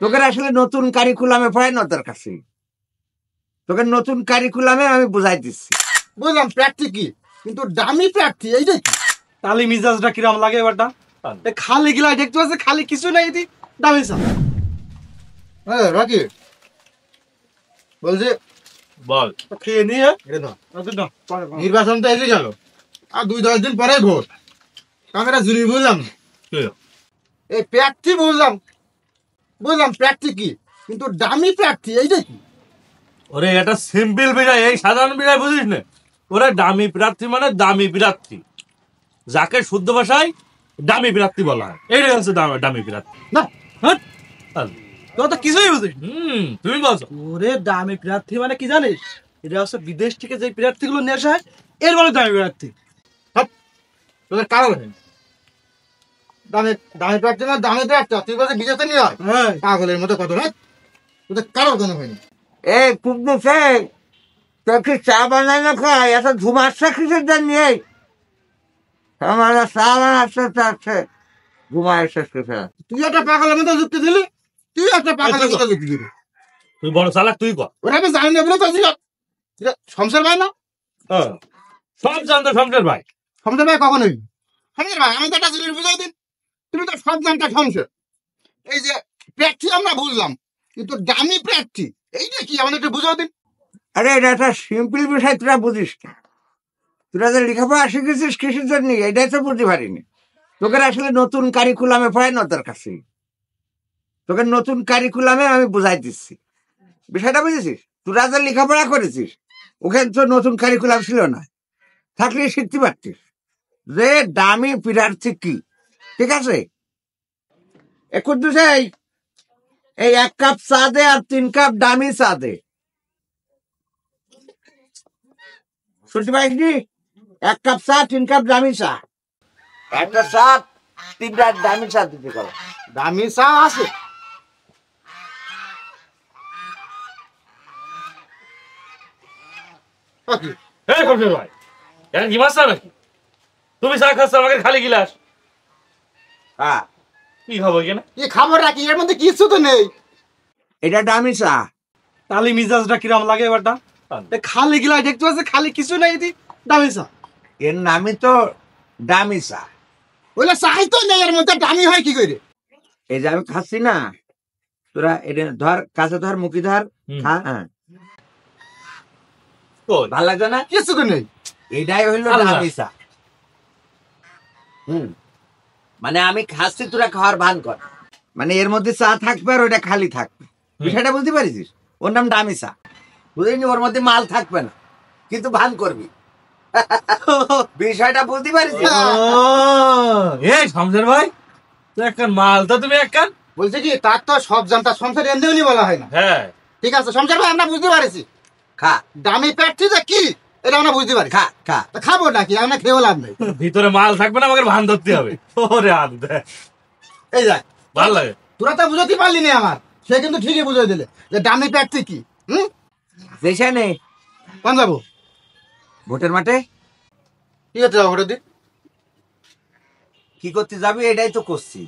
তোকে আসলে নতুন কারিকুলামে পড়ানো দরকার ছিল তোকে নতুন কারিকুলামে আমি বুঝাই দিচ্ছি বুঝলাম প্রার্থী কি কিন্তু দামি প্রার্থী এই যে কি তালি মিজাজটা কিরাম লাগে এবারটা খালি গিলা দেখতে পাচ্ছে খালি কিছু নাই দি দামি সাপ হ্যাঁ রাকি বলছি বল খেয়ে নিয়ে নির্বাচন তো এসে গেল আর দুই দশ দিন পরে ভোট আমি এটা বুঝলাম এই প্রার্থী বুঝলাম বুঝলাম প্যাটটি কি কিন্তু দামি প্যাটটি এই যে কি ওরে এটা সিম্পল বিজয় এই সাধারণ বিজয় বুঝিস না ওরে দামি প্রার্থী মানে দামি প্রার্থী যাকে শুদ্ধ ভাষায় দামি প্রার্থী বলা হয় এইটাই হচ্ছে দামি প্রার্থী না হ্যাঁ তোর তো কিছুই বুঝিস হুম তুমি বলছো ওরে দামি প্রার্থী মানে কি জানিস এটা হচ্ছে বিদেশ থেকে যে প্রার্থীগুলো নিয়ে আসা হয় এর বলে দামি প্রার্থী হ্যাঁ। তোদের কারণ দামে দামে প্রার্থী না দামে প্রার্থী তুই বলছে বিজেপি নিয়ে হয় হ্যাঁ। পাগলের মতো কত না তোদের কারোর কোনো হয়নি এই পুকনু স্যার তোর কি চা বানায় না খায় এত ধুমাচ্ছে কিসের জন্য নিয়ে আমার চা বানাচ্ছে চাচ্ছে ঘুমায় শেষ করে তুই একটা পাগলের মতো যুক্তি দিলি তুই একটা পাগলের মতো যুক্তি দিলি তুই বড় চালাক তুই কর ওরা আমি জানি না বলে তো শমশের ভাই না সব হ্যাঁ। জানতো শমশের ভাই শমশের ভাই কখন হইল ভাই আমি তো একটা জিনিস বুঝাই দিন তুমি তো সন্তানটা শুনছো এই যে প্রার্থী আমরা বুঝলাম কিন্তু দামি প্রার্থী এইটা কি একটু বুঝাও দিন আরে এটা একটা সিম্পল বিষয় তোরা বুঝিস না তোরা যে লেখাপড়া শিখেছিস কৃষির জন্য এটাই তো বুঝতে পারিনি তোকে আসলে নতুন কারিকুলামে না তোর কাছে তোকে নতুন কারিকুলামে আমি বুঝাই দিচ্ছি বিষয়টা বুঝেছিস তোরা যে লেখাপড়া করেছিস ওখানে তো নতুন কারিকুলাম ছিল না থাকলে শিখতে পারতিস যে দামি প্রার্থী কি ঠিক আছে কুদ্দুস সেই এই এক কাপ চা দে আর তিন কাপ দামি চা দে শুনতে পাইছি এক কাপ চা তিন কাপ দামি চা একটা চা তিনটা দামি চা দিতে পারো দামি চা আছে হ্যাঁ, তুমি চা খাচ্ছ আমাকে খালি গিলাস হ্যাঁ কি খাবো তো নেই এটা দামি চা তাহলে মিজাজটা লাগে খালি গিলা খালি কিছু নাই এটি দামি এর নামই তো দামি চা বলে নেই এর মধ্যে দামি হয় কি করে এই আমি খাচ্ছি না তোরা এটা ধর কাছে ধর মুখি ধর খা হ্যাঁ লাগছে না কিছু তো নেই এটাই হইলো দামি হম মানে আমি খাচ্ছি তোরা খাওয়ার ভান কর মানে এর মধ্যে চা থাকবে আর ওটা খালি থাকবে বিষয়টা বুঝতে পারিস ওর নাম ডামি চা বুঝলি ওর মধ্যে মাল থাকবে না কিন্তু ভান করবি বিষয়টা বুঝতে পারিস এই শমশের ভাই তুই একখান মাল তো তুমি একখান বলছি কি তার তো সব জানতা শমশের এমনি বলা হয় না হ্যাঁ ঠিক আছে শমশের ভাই আমরা বুঝতে পারছি খা দামি প্যাটছি যে কি এটা আমরা বুঝতে পারি খা খা খাবো নাকি আমরা খেয়েও লাভ নেই ভিতরে মাল থাকবে না আমাকে ভান ধরতে হবে ওরে হাত এই যাক লাগে তোরা তো বুঝতে পারলি না আমার সে কিন্তু ঠিকই বুঝে দিলে যে ডামি প্যাটটি কি হুম যেখানে কোন যাবো ভোটের মাঠে ঠিক আছে যাবো ভোটের দিন কি করতে যাবি এটাই তো করছি